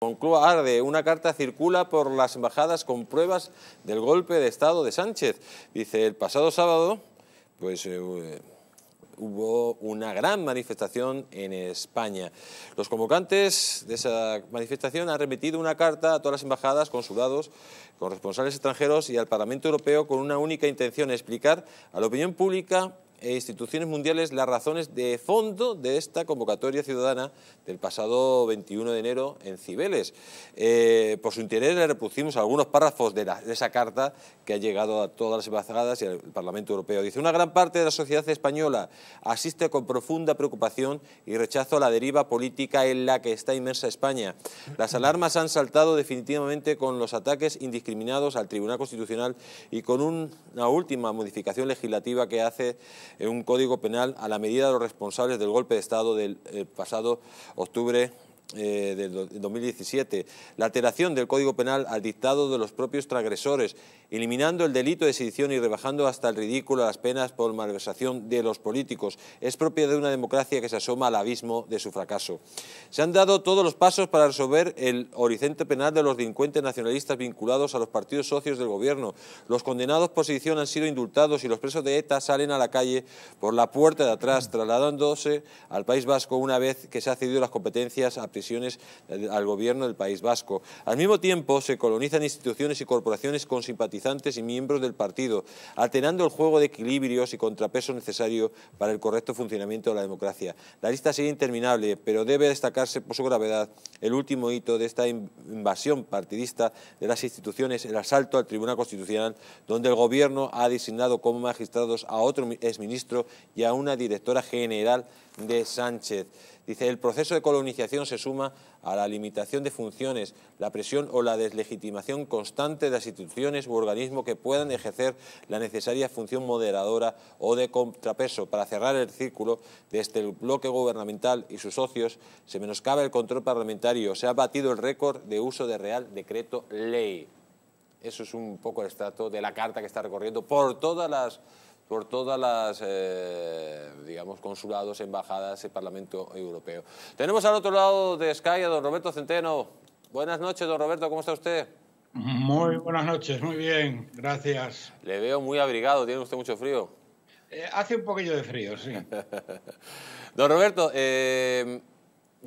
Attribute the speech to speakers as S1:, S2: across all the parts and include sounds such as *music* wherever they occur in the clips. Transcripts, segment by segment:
S1: Moncloa arde. Una carta circula por las embajadas con pruebas del golpe de Estado de Sánchez. Dice, el pasado sábado, pues... Eh, eh, hubo una gran manifestación en España. Los convocantes de esa manifestación han remitido una carta a todas las embajadas, consulados, con responsables extranjeros y al Parlamento Europeo con una única intención, explicar a la opinión pública e instituciones mundiales las razones de fondo de esta convocatoria ciudadana del pasado 21 de enero en Cibeles. Eh, por su interés le reproducimos algunos párrafos de, esa carta que ha llegado a todas las embajadas y al Parlamento Europeo. Dice, una gran parte de la sociedad española asiste con profunda preocupación y rechazo a la deriva política en la que está inmersa España. Las alarmas han saltado definitivamente con los ataques indiscriminados al Tribunal Constitucional y con una última modificación legislativa que hace ...en eh, un código penal a la medida de los responsables del golpe de Estado del eh, pasado octubre eh, del 2017, la alteración del Código Penal al dictado de los propios transgresores, eliminando el delito de sedición y rebajando hasta el ridículo las penas por malversación de los políticos, es propia de una democracia que se asoma al abismo de su fracaso. Se han dado todos los pasos para resolver el horizonte penal de los delincuentes nacionalistas vinculados a los partidos socios del gobierno. Los condenados por sedición han sido indultados y los presos de ETA salen a la calle por la puerta de atrás, mm. trasladándose al País Vasco una vez que se ha cedido las competencias a decisiones eh, al gobierno del País Vasco. Al mismo tiempo, se colonizan instituciones y corporaciones con simpatizantes y miembros del partido, alterando el juego de equilibrios y contrapesos necesario para el correcto funcionamiento de la democracia. La lista sigue interminable, pero debe destacarse por su gravedad el último hito de esta invasión partidista de las instituciones, el asalto al Tribunal Constitucional, donde el gobierno ha designado como magistrados a otro exministro y a una directora general de Sánchez. Dice, el proceso de colonización se suma a la limitación de funciones, la presión o la deslegitimación constante de las instituciones u organismos que puedan ejercer la necesaria función moderadora o de contrapeso. Para cerrar el círculo, desde el este bloque gubernamental y sus socios se menoscaba el control parlamentario, se ha batido el récord de uso de Real Decreto Ley. Eso es un poco el estrato de la carta que está recorriendo por todas las por todas las, eh, digamos, consulados, embajadas y Parlamento Europeo. Tenemos al otro lado de Sky a don Roberto Centeno. Buenas noches, don Roberto, ¿cómo está usted?
S2: Muy buenas noches, muy bien, gracias.
S1: Le veo muy abrigado, ¿tiene usted mucho frío?
S2: Eh, hace un poquillo de frío, sí. *laughs*
S1: don Roberto, eh,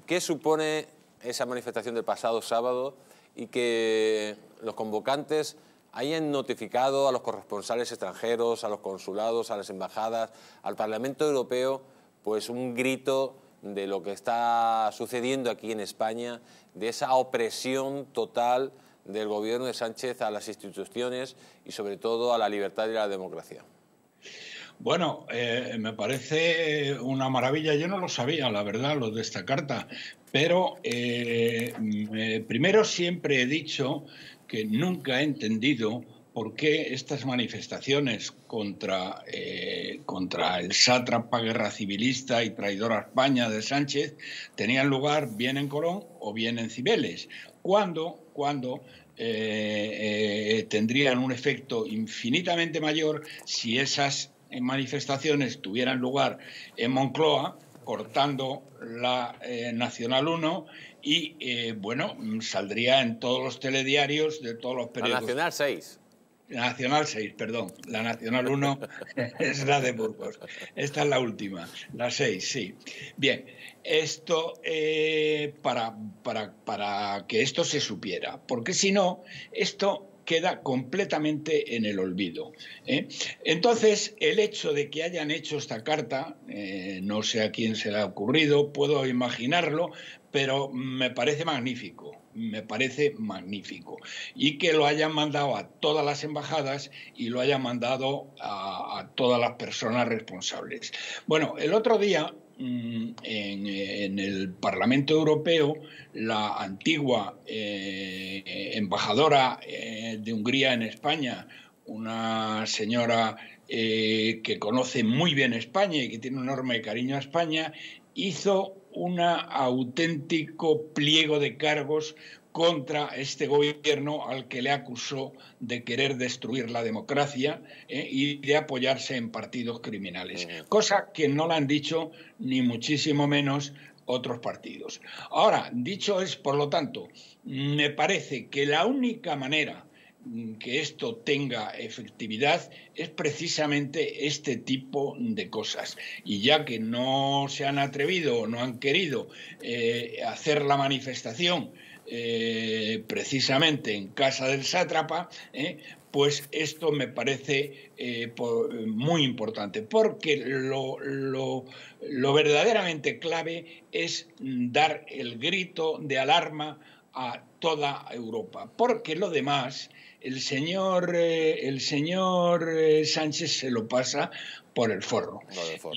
S1: ¿qué supone esa manifestación del pasado sábado y que los convocantes hayan notificado a los corresponsales extranjeros, a los consulados, a las embajadas, al Parlamento Europeo, pues un grito de lo que está sucediendo aquí en España, de esa opresión total del gobierno de Sánchez a las instituciones y sobre todo a la libertad y a la democracia.
S2: Bueno, eh, me parece una maravilla. Yo no lo sabía, la verdad, lo de esta carta. Pero eh, eh, primero siempre he dicho que nunca he entendido por qué estas manifestaciones contra, eh, contra el sátrapa guerra civilista y traidor a España de Sánchez tenían lugar bien en Colón o bien en Cibeles, cuando, eh, eh, tendrían un efecto infinitamente mayor si esas manifestaciones tuvieran lugar en Moncloa cortando la eh, Nacional 1 y, eh, bueno, saldría en todos los telediarios de todos los periódicos. La Nacional 6. La Nacional 6, perdón. La Nacional 1 *laughs* *laughs* es la de Burgos. Esta es la última, la 6, sí. Bien, esto eh, para, para, para que esto se supiera, porque si no, esto queda completamente en el olvido. ¿eh? Entonces, el hecho de que hayan hecho esta carta, eh, no sé a quién se le ha ocurrido, puedo imaginarlo, pero me parece magnífico, me parece magnífico. Y que lo hayan mandado a todas las embajadas y lo hayan mandado a, todas las personas responsables. Bueno, el otro día mm, en, el Parlamento Europeo, la antigua eh, embajadora de Hungría en España, una señora eh, que conoce muy bien España y que tiene un enorme cariño a España, hizo un auténtico pliego de cargos contra este gobierno al que le acusó de querer destruir la democracia eh, y de apoyarse en partidos criminales, cosa que no la han dicho ni muchísimo menos otros partidos. Ahora, dicho es, por lo tanto, me parece que la única manera Mm, que esto tenga efectividad es precisamente este tipo de cosas. Y ya que no se han atrevido o no han querido eh, hacer la manifestación eh, precisamente en casa del sátrapa, eh, pues esto me parece muy importante, porque lo, lo, lo verdaderamente clave es dar el grito de alarma a toda Europa, porque lo demás el señor, eh, el señor eh, Sánchez se lo pasa por el forro.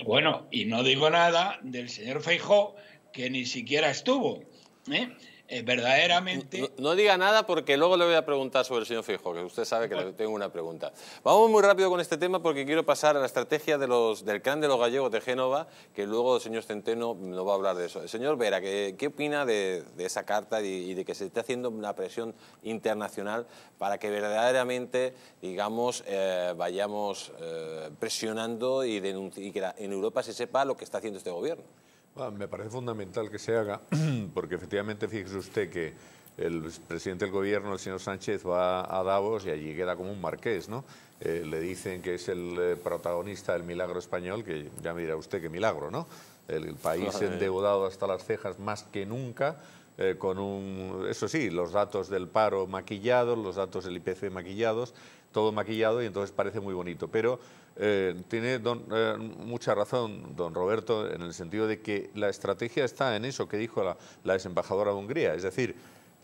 S2: bueno, y no digo nada del señor Feijó, que ni siquiera estuvo. ¿eh? Eh,
S1: no, diga nada porque luego le voy a preguntar sobre el señor Fijo, que usted sabe que le tengo una pregunta. Vamos muy rápido con este tema porque quiero pasar a la estrategia del clan de los gallegos de Génova, que luego el señor Centeno nos va a hablar de eso. El señor Vera, ¿qué, opina de, esa carta y, de que se esté haciendo una presión internacional para que verdaderamente, digamos, eh, vayamos eh, presionando y, que en Europa se sepa lo que está haciendo este gobierno?
S3: Ah, me parece fundamental que se haga, *clears throat* porque efectivamente fíjese usted que el presidente del gobierno, el señor Sánchez, va a Davos y allí queda como un marqués, ¿no? Eh, le dicen que es el eh, protagonista del milagro español, que ya me dirá usted qué milagro, ¿no? El, país endeudado hasta las cejas más que nunca, eh, con un, eso sí, los datos del paro maquillados, los datos del IPC maquillados, todo maquillado y entonces parece muy bonito, pero eh, tiene eh, mucha razón don Roberto en el sentido de que la estrategia está en eso que dijo la, desembajadora de Hungría. Es decir,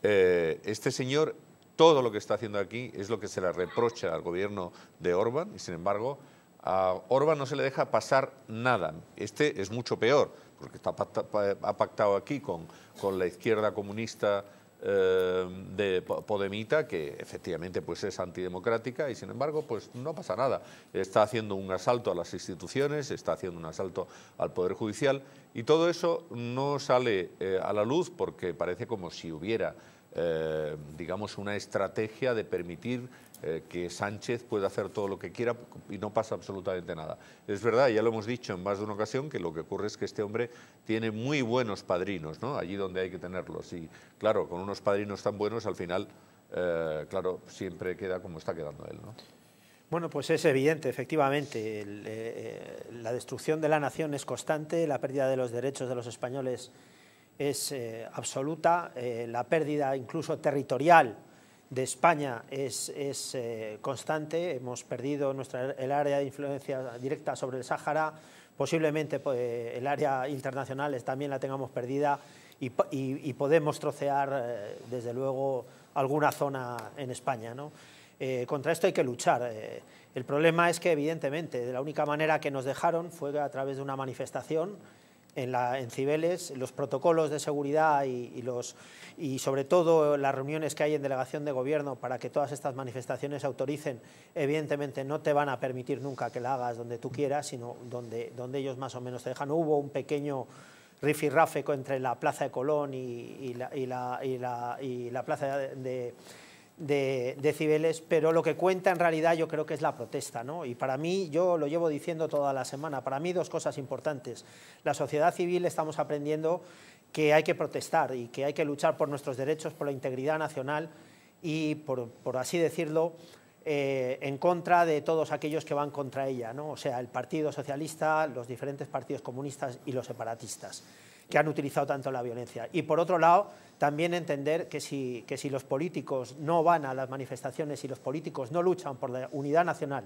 S3: eh, este señor, todo lo que está haciendo aquí es lo que se le reprocha al gobierno de Orban y sin embargo a Orban no se le deja pasar nada. Este es mucho peor porque ha pactado aquí con, con la izquierda comunista eh, de Podemita, que efectivamente pues es antidemocrática y sin embargo pues no pasa nada. Está haciendo un asalto a las instituciones, está haciendo un asalto al Poder Judicial y todo eso no sale eh, a la luz porque parece como si hubiera, eh, digamos, una estrategia de permitir eh, que Sánchez pueda hacer todo lo que quiera y no pasa absolutamente nada. Es verdad, ya lo hemos dicho en más de una ocasión, que lo que ocurre es que este hombre tiene muy buenos padrinos, ¿no? Allí donde hay que tenerlos. Y claro, con unos padrinos tan buenos, al final, claro, siempre queda como está quedando él, ¿no?
S4: Bueno, pues es evidente, efectivamente. Eh, eh, la destrucción de la nación es constante, la pérdida de los derechos de los españoles es eh, absoluta, la pérdida incluso territorial de España es, constante, hemos perdido nuestra, el área de influencia directa sobre el Sáhara, posiblemente pues, el área internacional también la tengamos perdida y, y podemos trocear, desde luego, alguna zona en España. ¿no? Eh, contra esto hay que luchar. Eh, el problema es que, evidentemente, de la única manera que nos dejaron fue a través de una manifestación en, Cibeles, los protocolos de seguridad y, los, y, sobre todo, las reuniones que hay en delegación de gobierno para que todas estas manifestaciones se autoricen, evidentemente no te van a permitir nunca que la hagas donde tú quieras, sino donde, donde ellos más o menos te dejan. Hubo un pequeño rifirrafe entre la Plaza de Colón y, y la, Plaza de de decibeles, pero lo que cuenta en realidad yo creo que es la protesta, ¿no? Y para mí, yo lo llevo diciendo toda la semana, para mí dos cosas importantes. La sociedad civil estamos aprendiendo que hay que protestar y que hay que luchar por nuestros derechos, por la integridad nacional y, por, así decirlo, eh, en contra de todos aquellos que van contra ella, ¿no? O sea, el Partido Socialista, los diferentes partidos comunistas y los separatistas que han utilizado tanto la violencia. Y por otro lado, también entender que si, que si los políticos no van a las manifestaciones y si los políticos no luchan por la unidad nacional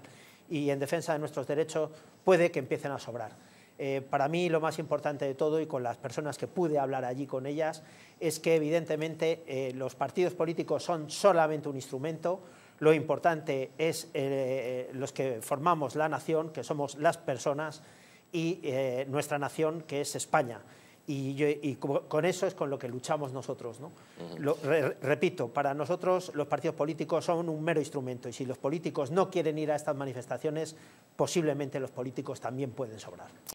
S4: y en defensa de nuestros derechos, puede que empiecen a sobrar. Eh, para mí lo más importante de todo y con las personas que pude hablar allí con ellas es que evidentemente eh, los partidos políticos son solamente un instrumento, lo importante es eh, los que formamos la nación, que somos las personas y nuestra nación que es España. Y, con eso es con lo que luchamos nosotros. ¿no? repito, para nosotros los partidos políticos son un mero instrumento y si los políticos no quieren ir a estas manifestaciones, posiblemente los políticos también pueden sobrar.